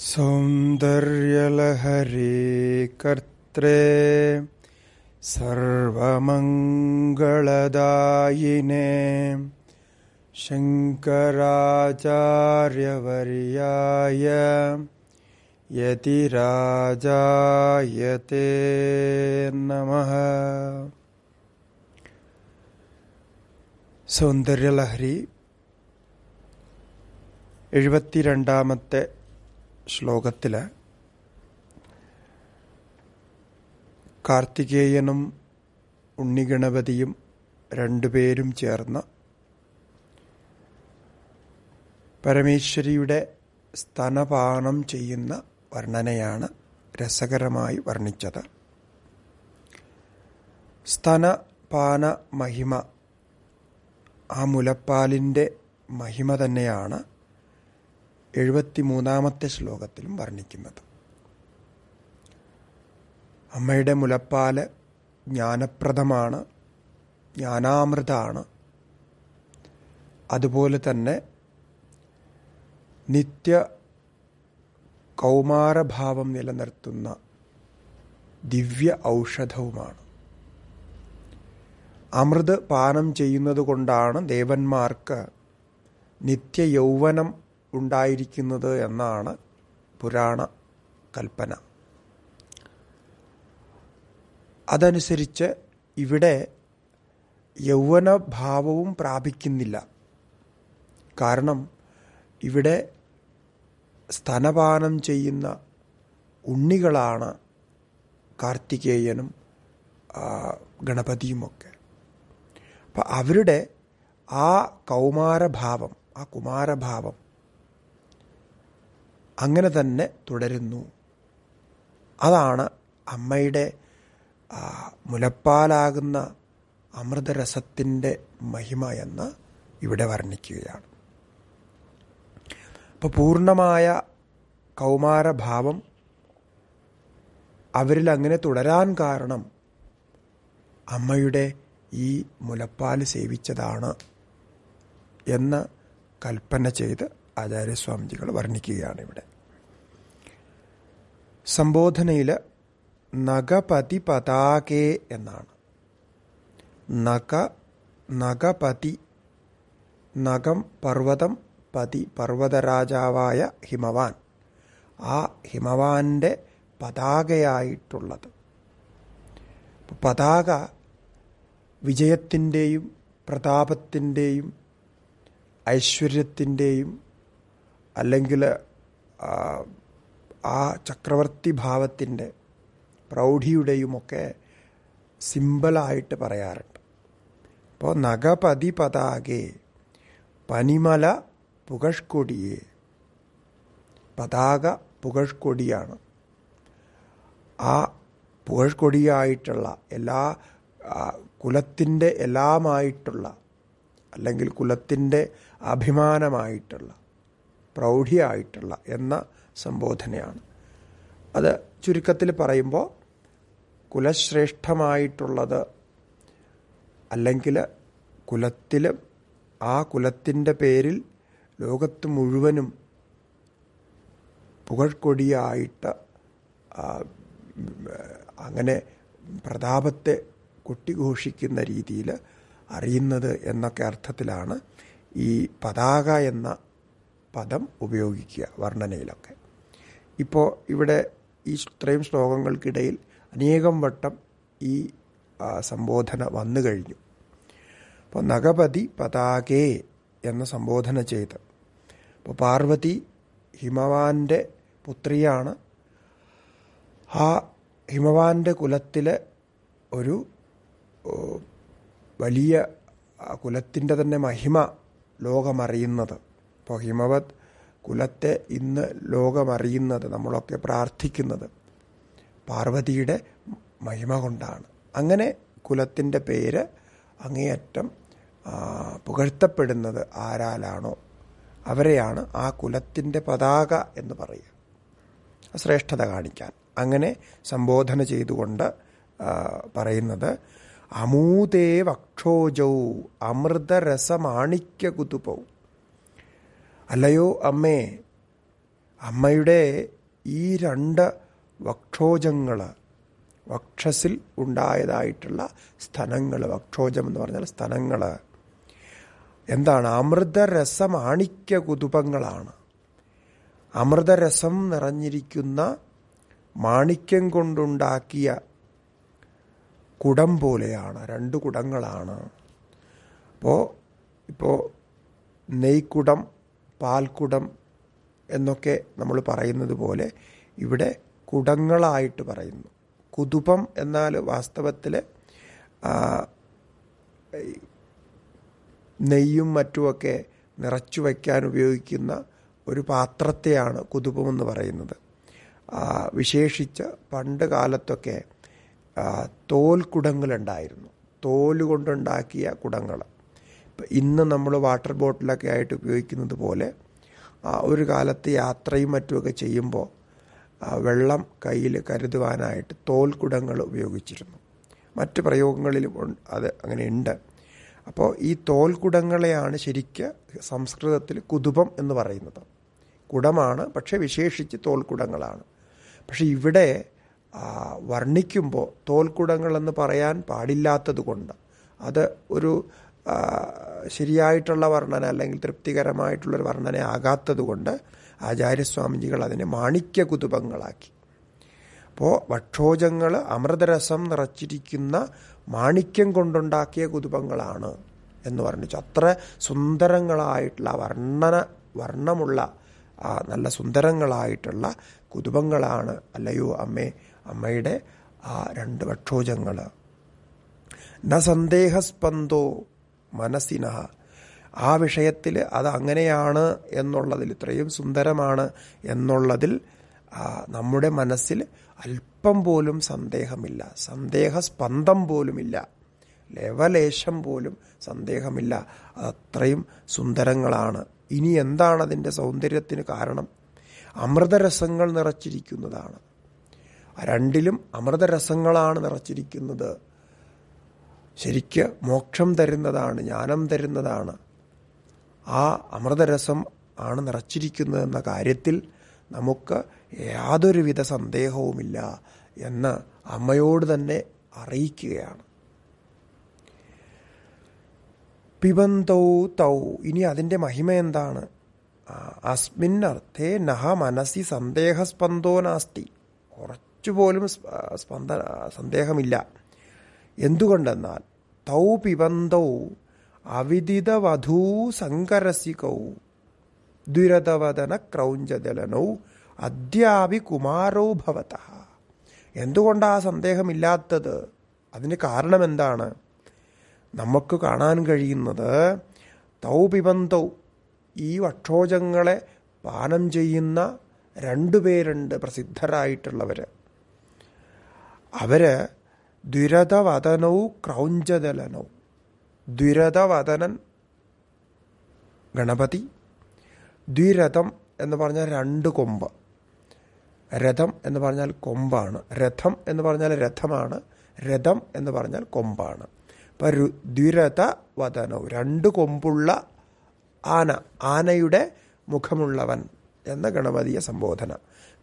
सौन्दर्यलहरे कर्त्रे सर्वमङ्गलदायिने शङ्कराचार्यवर्याय यतिराजायते नमः സൗന്ദര്യലഹരി എഴുപത്തിരണ്ടാമത്തെ ശ്ലോകത്തിൽ കാർത്തികേയനും ഉണ്ണിഗണപതിയും രണ്ടുപേരും ചേർന്ന് പരമേശ്വരിയുടെ സ്തനപാനം ചെയ്യുന്ന വർണ്ണനയാണ് രസകരമായി വർണ്ണിച്ചത് സ്തനപാന മഹിമ ആ മുലപ്പാലിൻ്റെ മഹിമ തന്നെയാണ് എഴുപത്തിമൂന്നാമത്തെ ശ്ലോകത്തിലും വർണ്ണിക്കുന്നത് അമ്മയുടെ മുലപ്പാല് ജ്ഞാനപ്രദമാണ് ജ്ഞാനാമൃതാണ് അതുപോലെ തന്നെ നിത്യ കൗമാരഭാവം നിലനിർത്തുന്ന ദിവ്യ ഔഷധവുമാണ് അമൃത് പാനം ചെയ്യുന്നത് കൊണ്ടാണ് ദേവന്മാർക്ക് യൗവനം ഉണ്ടായിരിക്കുന്നത് എന്നാണ് പുരാണ കൽപ്പന അതനുസരിച്ച് ഇവിടെ യൗവനഭാവവും പ്രാപിക്കുന്നില്ല കാരണം ഇവിടെ സ്തനപാനം ചെയ്യുന്ന ഉണ്ണികളാണ് കാർത്തികേയനും ഗണപതിയുമൊക്കെ അപ്പം അവരുടെ ആ കൗമാരഭാവം ആ കുമാരഭാവം അങ്ങനെ തന്നെ തുടരുന്നു അതാണ് അമ്മയുടെ മുലപ്പാലാകുന്ന അമൃതരസത്തിൻ്റെ മഹിമ എന്ന് ഇവിടെ വർണ്ണിക്കുകയാണ് അപ്പോൾ പൂർണ്ണമായ കൗമാരഭാവം അവരിൽ അങ്ങനെ തുടരാൻ കാരണം അമ്മയുടെ ഈ മുലപ്പാൽ സേവിച്ചതാണ് എന്ന് കൽപ്പന ചെയ്ത് ആചാര്യസ്വാമിജികൾ വർണ്ണിക്കുകയാണ് ഇവിടെ സംബോധനയിൽ നഗപതി പതാകേ എന്നാണ് നഗ നഗപതി നഗം പർവ്വതം പതി പർവ്വതരാജാവായ ഹിമവാൻ ആ ഹിമവാന്റെ പതാകയായിട്ടുള്ളത് പതാക വിജയത്തിൻ്റെയും പ്രതാപത്തിൻ്റെയും ഐശ്വര്യത്തിൻ്റെയും അല്ലെങ്കിൽ ആ ചക്രവർത്തി ഭാവത്തിൻ്റെ പ്രൗഢിയുടെയുമൊക്കെ സിമ്പിളായിട്ട് പറയാറുണ്ട് അപ്പോൾ നഗപതി പതാകെ പനിമല പുകഷ്കൊടിയെ പതാക പുകഷ്കൊടിയാണ് ആ പുകഷ്കൊടിയായിട്ടുള്ള എല്ലാ കുലത്തിൻ്റെ എല്ലാമായിട്ടുള്ള അല്ലെങ്കിൽ കുലത്തിൻ്റെ അഭിമാനമായിട്ടുള്ള പ്രൗഢിയായിട്ടുള്ള എന്ന സംബോധനയാണ് അത് ചുരുക്കത്തിൽ പറയുമ്പോൾ കുലശ്രേഷ്ഠമായിട്ടുള്ളത് അല്ലെങ്കിൽ കുലത്തിലും ആ കുലത്തിൻ്റെ പേരിൽ ലോകത്ത് മുഴുവനും പുകഴ്ക്കൊടിയായിട്ട് അങ്ങനെ പ്രതാപത്തെ കൊട്ടിഘോഷിക്കുന്ന രീതിയിൽ അറിയുന്നത് എന്നൊക്കെ അർത്ഥത്തിലാണ് ഈ പതാക എന്ന പദം ഉപയോഗിക്കുക വർണ്ണനയിലൊക്കെ ഇപ്പോൾ ഇവിടെ ഈ ഇത്രയും ശ്ലോകങ്ങൾക്കിടയിൽ അനേകം വട്ടം ഈ സംബോധന വന്നു കഴിഞ്ഞു അപ്പോൾ നഗപതി പതാകേ എന്ന സംബോധന ചെയ്ത് അപ്പോൾ പാർവതി ഹിമവാന്റെ പുത്രിയാണ് ആ ഹിമവാന്റെ കുലത്തിലെ ഒരു വലിയ കുലത്തിൻ്റെ തന്നെ മഹിമ ലോകമറിയുന്നത് അപ്പോൾ ഹിമവത് കുലത്തെ ഇന്ന് ലോകമറിയുന്നത് നമ്മളൊക്കെ പ്രാർത്ഥിക്കുന്നത് പാർവതിയുടെ മഹിമ കൊണ്ടാണ് അങ്ങനെ കുലത്തിൻ്റെ പേര് അങ്ങേയറ്റം പുകഴ്ത്തപ്പെടുന്നത് ആരാലാണോ അവരെയാണ് ആ കുലത്തിൻ്റെ പതാക എന്ന് പറയുക ശ്രേഷ്ഠത കാണിക്കാൻ അങ്ങനെ സംബോധന ചെയ്തുകൊണ്ട് പറയുന്നത് അമൂതേ വക്ഷോജൗ അമൃതരസമാണിക്യ അല്ലയോ അമ്മേ അമ്മയുടെ ഈ രണ്ട് വക്ഷോജങ്ങൾ വക്ഷസിൽ ഉണ്ടായതായിട്ടുള്ള സ്ഥലങ്ങൾ വക്ഷോജം എന്ന് പറഞ്ഞാൽ സ്ഥലങ്ങൾ എന്താണ് അമൃതരസം ആണിക്യ കുതുപങ്ങളാണ് അമൃതരസം നിറഞ്ഞിരിക്കുന്ന മാണിക്യം കൊണ്ടുണ്ടാക്കിയ കുടം പോലെയാണ് രണ്ട് കുടങ്ങളാണ് അപ്പോൾ ഇപ്പോൾ നെയ്ക്കുടം പാൽക്കുടം എന്നൊക്കെ നമ്മൾ പറയുന്നത് പോലെ ഇവിടെ കുടങ്ങളായിട്ട് പറയുന്നു കുതുപം എന്നാൽ വാസ്തവത്തിൽ നെയ്യും മറ്റുമൊക്കെ നിറച്ചു വയ്ക്കാൻ ഉപയോഗിക്കുന്ന ഒരു പാത്രത്തെയാണ് കുതുപമെന്ന് പറയുന്നത് വിശേഷിച്ച് പണ്ട് കാലത്തൊക്കെ തോൽക്കുടങ്ങളുണ്ടായിരുന്നു തോല് കൊണ്ടുണ്ടാക്കിയ കുടങ്ങൾ ഇന്ന് നമ്മൾ വാട്ടർ ബോട്ടിലൊക്കെ ആയിട്ട് ഉപയോഗിക്കുന്നത് പോലെ ഒരു കാലത്ത് യാത്രയും മറ്റുമൊക്കെ ചെയ്യുമ്പോൾ വെള്ളം കയ്യിൽ കരുതുവാനായിട്ട് തോൽക്കുടങ്ങൾ ഉപയോഗിച്ചിരുന്നു മറ്റ് പ്രയോഗങ്ങളിലും അത് അങ്ങനെ ഉണ്ട് അപ്പോൾ ഈ തോൽക്കുടങ്ങളെയാണ് ശരിക്ക് സംസ്കൃതത്തിൽ കുതുപം എന്ന് പറയുന്നത് കുടമാണ് പക്ഷെ വിശേഷിച്ച് തോൽക്കുടങ്ങളാണ് പക്ഷെ ഇവിടെ വർണ്ണിക്കുമ്പോൾ തോൽക്കുടങ്ങളെന്ന് പറയാൻ പാടില്ലാത്തത് കൊണ്ട് അത് ഒരു ശരിയായിട്ടുള്ള വർണ്ണന അല്ലെങ്കിൽ തൃപ്തികരമായിട്ടുള്ളൊരു വർണ്ണന ആകാത്തതുകൊണ്ട് ആചാര്യസ്വാമിജികൾ അതിനെ മാണിക്യ കുതുപങ്ങളാക്കി അപ്പോൾ ഭക്ഷോജങ്ങൾ അമൃതരസം നിറച്ചിരിക്കുന്ന മാണിക്യം കൊണ്ടുണ്ടാക്കിയ കുതുപങ്ങളാണ് എന്ന് പറഞ്ഞു അത്ര സുന്ദരങ്ങളായിട്ടുള്ള വർണ്ണന വർണ്ണമുള്ള നല്ല സുന്ദരങ്ങളായിട്ടുള്ള കുതുപങ്ങളാണ് അല്ലയോ അമ്മേ അമ്മയുടെ ആ രണ്ട് ഭക്ഷോജങ്ങൾ ന സന്ദേഹസ്പന്ദോ മനസ്സിനഹ ആ വിഷയത്തിൽ അത് അങ്ങനെയാണ് എന്നുള്ളതിൽ ഇത്രയും സുന്ദരമാണ് എന്നുള്ളതിൽ നമ്മുടെ മനസ്സിൽ അല്പം പോലും സന്ദേഹമില്ല സന്ദേഹസ്പന്ദം സ്പന്ദം പോലുമില്ല ലവലേശം പോലും സന്ദേഹമില്ല അതത്രയും സുന്ദരങ്ങളാണ് ഇനി എന്താണ് അതിൻ്റെ സൗന്ദര്യത്തിന് കാരണം അമൃതരസങ്ങൾ നിറച്ചിരിക്കുന്നതാണ് രണ്ടിലും അമൃതരസങ്ങളാണ് നിറച്ചിരിക്കുന്നത് ശരിക്ക് മോക്ഷം തരുന്നതാണ് ജ്ഞാനം തരുന്നതാണ് ആ അമൃതരസം ആണ് നിറച്ചിരിക്കുന്നതെന്ന കാര്യത്തിൽ നമുക്ക് യാതൊരുവിധ സന്ദേഹവുമില്ല എന്ന് അമ്മയോട് തന്നെ അറിയിക്കുകയാണ് പിബന്തൗ തൗ ഇനി അതിൻ്റെ മഹിമ എന്താണ് അസ്മിൻ അർത്ഥേ നഹ മനസി സന്ദേഹസ്പന്ദോ നാസ്തി കുറച്ചുപോലും സ്പന്ദ സന്ദേഹമില്ല എന്തുകൊണ്ടെന്നാൽ തൗ പിബന്ധൗ വധൂ സങ്കരസികൗ ദുരതവദന ക്രൗഞ്ചദലനൗ അദ്യാപി കുമാരോ ഭവത എന്തുകൊണ്ടാ സന്ദേഹമില്ലാത്തത് അതിന് കാരണം എന്താണ് നമുക്ക് കാണാൻ കഴിയുന്നത് തൗ പിബന്ധൗ ഈ വക്ഷോജങ്ങളെ പാനം ചെയ്യുന്ന രണ്ടു പ്രസിദ്ധരായിട്ടുള്ളവർ അവർ ദ്വിരഥവതനവും ക്രൗഞ്ചദലനവും ദ്വിരഥവതനൻ ഗണപതി ദ്വിരഥം എന്ന് പറഞ്ഞാൽ രണ്ട് കൊമ്പ് രഥം എന്ന് പറഞ്ഞാൽ കൊമ്പാണ് രഥം എന്ന് പറഞ്ഞാൽ രഥമാണ് രഥം എന്ന് പറഞ്ഞാൽ കൊമ്പാണ് അപ്പം ദ്വിരഥ വതനവും രണ്ട് കൊമ്പുള്ള ആന ആനയുടെ മുഖമുള്ളവൻ എന്ന ഗണപതിയെ സംബോധന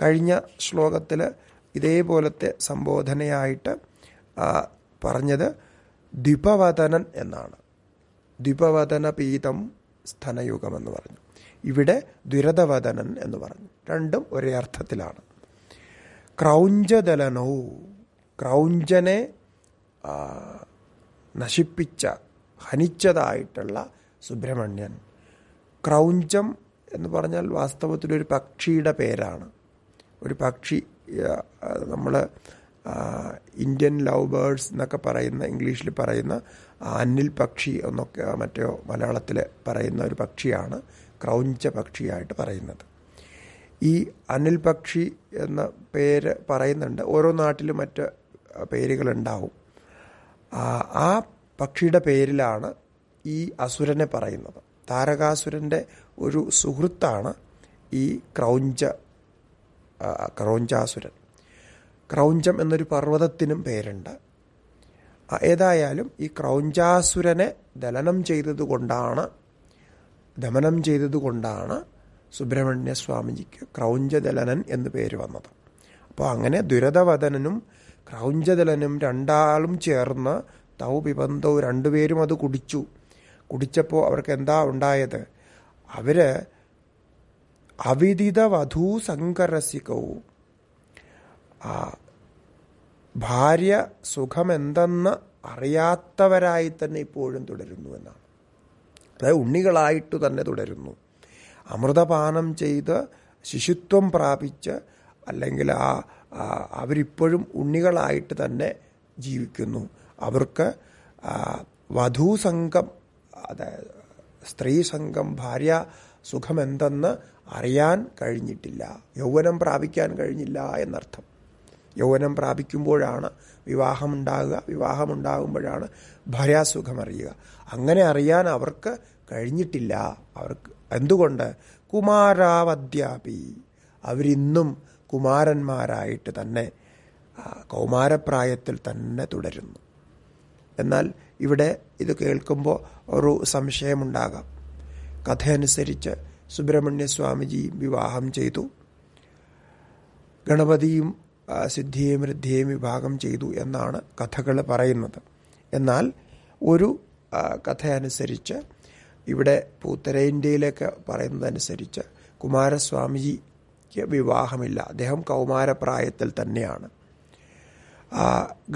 കഴിഞ്ഞ ശ്ലോകത്തിൽ ഇതേപോലത്തെ സംബോധനയായിട്ട് പറഞ്ഞത് ദ്വിപവതനൻ എന്നാണ് ദ്വിപവതന പീതം സ്ഥനയുഗം എന്ന് പറഞ്ഞു ഇവിടെ ദുരതവതനൻ എന്ന് പറഞ്ഞു രണ്ടും ഒരേ അർത്ഥത്തിലാണ് ക്രൗഞ്ചദലനോ ക്രൗഞ്ചനെ നശിപ്പിച്ച ഹനിച്ചതായിട്ടുള്ള സുബ്രഹ്മണ്യൻ ക്രൗഞ്ചം എന്ന് പറഞ്ഞാൽ വാസ്തവത്തിൽ ഒരു പക്ഷിയുടെ പേരാണ് ഒരു പക്ഷി നമ്മൾ ഇന്ത്യൻ ലവ് ബേർഡ്സ് എന്നൊക്കെ പറയുന്ന ഇംഗ്ലീഷിൽ പറയുന്ന അന്നിൽ പക്ഷി എന്നൊക്കെ മറ്റോ മലയാളത്തിൽ പറയുന്ന ഒരു പക്ഷിയാണ് ക്രൗഞ്ച പക്ഷിയായിട്ട് പറയുന്നത് ഈ അനിൽ പക്ഷി എന്ന പേര് പറയുന്നുണ്ട് ഓരോ നാട്ടിലും മറ്റ് പേരുകളുണ്ടാവും ആ പക്ഷിയുടെ പേരിലാണ് ഈ അസുരനെ പറയുന്നത് താരകാസുരൻ്റെ ഒരു സുഹൃത്താണ് ഈ ക്രൗഞ്ച ക്രൗഞ്ചാസുരൻ ക്രൗഞ്ചം എന്നൊരു പർവ്വതത്തിനും പേരുണ്ട് ഏതായാലും ഈ ക്രൗഞ്ചാസുരനെ ദലനം ചെയ്തതുകൊണ്ടാണ് ദമനം ചെയ്തതുകൊണ്ടാണ് സുബ്രഹ്മണ്യ സ്വാമിജിക്ക് ക്രൗഞ്ചദലനൻ എന്ന് പേര് വന്നത് അപ്പോൾ അങ്ങനെ ദുരതവദനനും ക്രൗഞ്ചദലനും രണ്ടാളും ചേർന്ന് തൗ പിബന്ധവും രണ്ടുപേരും അത് കുടിച്ചു കുടിച്ചപ്പോൾ അവർക്ക് എന്താ ഉണ്ടായത് അവർ അവിദിത വധൂ സങ്കരസികവും ഭാര്യ സുഖമെന്തെന്ന് അറിയാത്തവരായി തന്നെ ഇപ്പോഴും തുടരുന്നു എന്നാണ് അതായത് ഉണ്ണികളായിട്ട് തന്നെ തുടരുന്നു അമൃതപാനം ചെയ്ത് ശിശുത്വം പ്രാപിച്ച് അല്ലെങ്കിൽ ആ അവരിപ്പോഴും ഉണ്ണികളായിട്ട് തന്നെ ജീവിക്കുന്നു അവർക്ക് വധൂസംഘം അതായത് സ്ത്രീ സംഘം ഭാര്യ സുഖമെന്തെന്ന് അറിയാൻ കഴിഞ്ഞിട്ടില്ല യൗവനം പ്രാപിക്കാൻ കഴിഞ്ഞില്ല എന്നർത്ഥം യൗവനം പ്രാപിക്കുമ്പോഴാണ് വിവാഹമുണ്ടാകുക വിവാഹമുണ്ടാകുമ്പോഴാണ് അറിയുക അങ്ങനെ അറിയാൻ അവർക്ക് കഴിഞ്ഞിട്ടില്ല അവർക്ക് എന്തുകൊണ്ട് കുമാരാവദ്യാപി അവരിന്നും കുമാരന്മാരായിട്ട് തന്നെ കൗമാരപ്രായത്തിൽ തന്നെ തുടരുന്നു എന്നാൽ ഇവിടെ ഇത് കേൾക്കുമ്പോൾ ഒരു സംശയമുണ്ടാകാം കഥയനുസരിച്ച് സുബ്രഹ്മണ്യ സ്വാമിജിയും വിവാഹം ചെയ്തു ഗണപതിയും സിദ്ധിയും വൃദ്ധിയും വിഭാഗം ചെയ്തു എന്നാണ് കഥകൾ പറയുന്നത് എന്നാൽ ഒരു കഥ അനുസരിച്ച് ഇവിടെ പൂത്തരേന്ത്യയിലൊക്കെ പറയുന്നതനുസരിച്ച് കുമാരസ്വാമിജിക്ക് വിവാഹമില്ല അദ്ദേഹം കൗമാരപ്രായത്തിൽ തന്നെയാണ്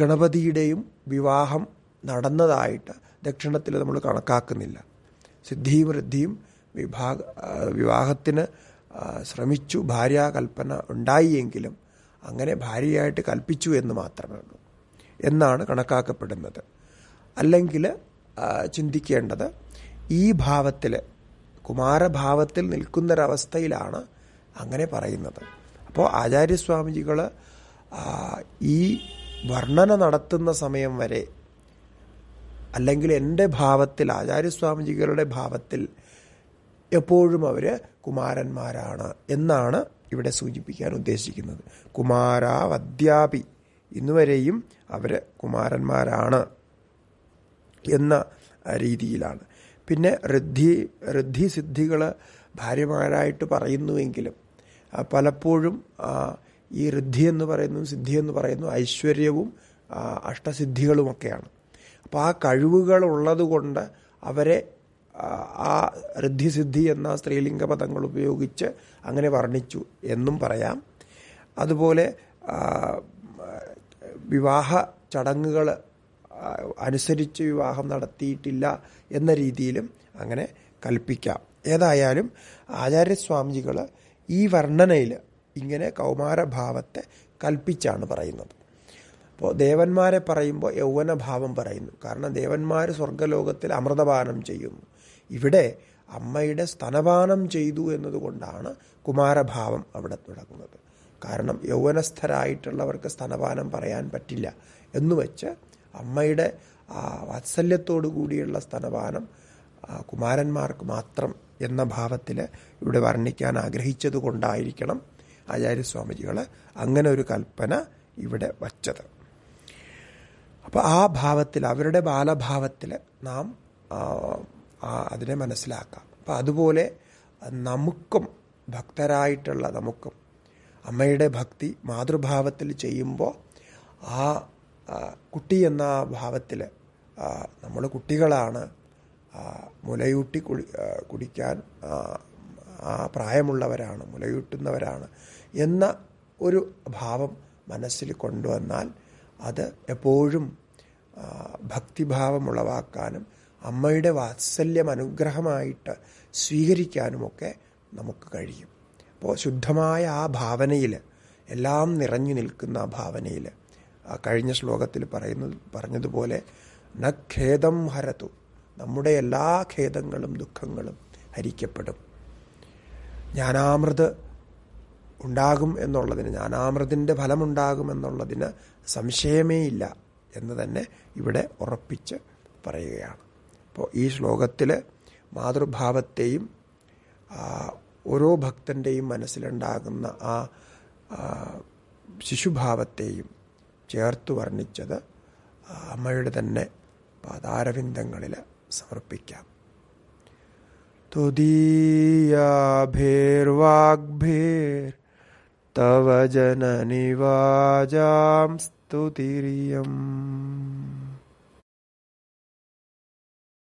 ഗണപതിയുടെയും വിവാഹം നടന്നതായിട്ട് ദക്ഷിണത്തിൽ നമ്മൾ കണക്കാക്കുന്നില്ല സിദ്ധിയും വൃദ്ധിയും വിഭാഗ വിവാഹത്തിന് ശ്രമിച്ചു ഭാര്യാകൽപ്പന ഉണ്ടായി എങ്കിലും അങ്ങനെ ഭാര്യയായിട്ട് കൽപ്പിച്ചു എന്ന് മാത്രമേ ഉള്ളൂ എന്നാണ് കണക്കാക്കപ്പെടുന്നത് അല്ലെങ്കിൽ ചിന്തിക്കേണ്ടത് ഈ ഭാവത്തിൽ കുമാരഭാവത്തിൽ നിൽക്കുന്നൊരവസ്ഥയിലാണ് അങ്ങനെ പറയുന്നത് അപ്പോൾ ആചാര്യസ്വാമിജികൾ ഈ വർണ്ണന നടത്തുന്ന സമയം വരെ അല്ലെങ്കിൽ എൻ്റെ ഭാവത്തിൽ ആചാര്യസ്വാമിജികളുടെ ഭാവത്തിൽ എപ്പോഴും അവർ കുമാരന്മാരാണ് എന്നാണ് ഇവിടെ സൂചിപ്പിക്കാൻ ഉദ്ദേശിക്കുന്നത് കുമാരാവദ്യാപി ഇന്നുവരെയും അവർ കുമാരന്മാരാണ് എന്ന രീതിയിലാണ് പിന്നെ ഋദ്ധി ഋദ്ധി സിദ്ധികൾ ഭാര്യമാരായിട്ട് പറയുന്നുവെങ്കിലും പലപ്പോഴും ഈ ഋദ്ധി എന്ന് പറയുന്നതും സിദ്ധി എന്ന് പറയുന്നതും ഐശ്വര്യവും അഷ്ടസിദ്ധികളുമൊക്കെയാണ് അപ്പോൾ ആ കഴിവുകളുള്ളത് ഉള്ളതുകൊണ്ട് അവരെ ആ ഋദ്ധിസിദ്ധി എന്ന സ്ത്രീലിംഗ പദങ്ങൾ ഉപയോഗിച്ച് അങ്ങനെ വർണ്ണിച്ചു എന്നും പറയാം അതുപോലെ വിവാഹ ചടങ്ങുകൾ അനുസരിച്ച് വിവാഹം നടത്തിയിട്ടില്ല എന്ന രീതിയിലും അങ്ങനെ കൽപ്പിക്കാം ഏതായാലും ആചാര്യസ്വാമിജികൾ ഈ വർണ്ണനയിൽ ഇങ്ങനെ കൗമാരഭാവത്തെ കൽപ്പിച്ചാണ് പറയുന്നത് അപ്പോൾ ദേവന്മാരെ പറയുമ്പോൾ യൗവനഭാവം പറയുന്നു കാരണം ദേവന്മാർ സ്വർഗലോകത്തിൽ അമൃതപാനം ചെയ്യുന്നു ഇവിടെ അമ്മയുടെ സ്തനപാനം ചെയ്തു എന്നതുകൊണ്ടാണ് കുമാരഭാവം അവിടെ തുടങ്ങുന്നത് കാരണം യൗവനസ്ഥരായിട്ടുള്ളവർക്ക് സ്തനപാനം പറയാൻ പറ്റില്ല എന്ന് വെച്ച് അമ്മയുടെ ആ വാത്സല്യത്തോടു കൂടിയുള്ള സ്തനപാനം കുമാരന്മാർക്ക് മാത്രം എന്ന ഭാവത്തിൽ ഇവിടെ വർണ്ണിക്കാൻ ആഗ്രഹിച്ചത് കൊണ്ടായിരിക്കണം ആചാര്യസ്വാമിജികൾ അങ്ങനെ ഒരു കൽപ്പന ഇവിടെ വച്ചത് അപ്പോൾ ആ ഭാവത്തിൽ അവരുടെ ബാലഭാവത്തിൽ നാം അതിനെ മനസ്സിലാക്കാം അപ്പം അതുപോലെ നമുക്കും ഭക്തരായിട്ടുള്ള നമുക്കും അമ്മയുടെ ഭക്തി മാതൃഭാവത്തിൽ ചെയ്യുമ്പോൾ ആ കുട്ടി എന്ന ഭാവത്തിൽ നമ്മൾ കുട്ടികളാണ് മുലയൂട്ടി കുടി കുടിക്കാൻ ആ പ്രായമുള്ളവരാണ് മുലയൂട്ടുന്നവരാണ് എന്ന ഒരു ഭാവം മനസ്സിൽ കൊണ്ടുവന്നാൽ അത് എപ്പോഴും ഭക്തിഭാവം ഉളവാക്കാനും അമ്മയുടെ വാത്സല്യം അനുഗ്രഹമായിട്ട് സ്വീകരിക്കാനുമൊക്കെ നമുക്ക് കഴിയും അപ്പോൾ ശുദ്ധമായ ആ ഭാവനയിൽ എല്ലാം നിറഞ്ഞു നിൽക്കുന്ന ആ ഭാവനയിൽ ആ കഴിഞ്ഞ ശ്ലോകത്തിൽ പറയുന്നത് പറഞ്ഞതുപോലെ നഖേദം ഹരതു നമ്മുടെ എല്ലാ ഖേദങ്ങളും ദുഃഖങ്ങളും ഹരിക്കപ്പെടും ജ്ഞാനാമൃത് ഉണ്ടാകും എന്നുള്ളതിന് ജ്ഞാനാമൃതിൻ്റെ ഫലമുണ്ടാകും എന്നുള്ളതിന് സംശയമേയില്ല എന്ന് തന്നെ ഇവിടെ ഉറപ്പിച്ച് പറയുകയാണ് അപ്പോൾ ഈ ശ്ലോകത്തിൽ മാതൃഭാവത്തെയും ഓരോ ഭക്തൻ്റെയും മനസ്സിലുണ്ടാകുന്ന ആ ശിശുഭാവത്തെയും ചേർത്ത് വർണ്ണിച്ചത് അമ്മയുടെ തന്നെ പാതാരവിന്ദങ്ങളിൽ സമർപ്പിക്കാം തുദീയാഭേർവാഗ്ഭേർ തവ ജനനിവാജാം സ്തുതിരിയം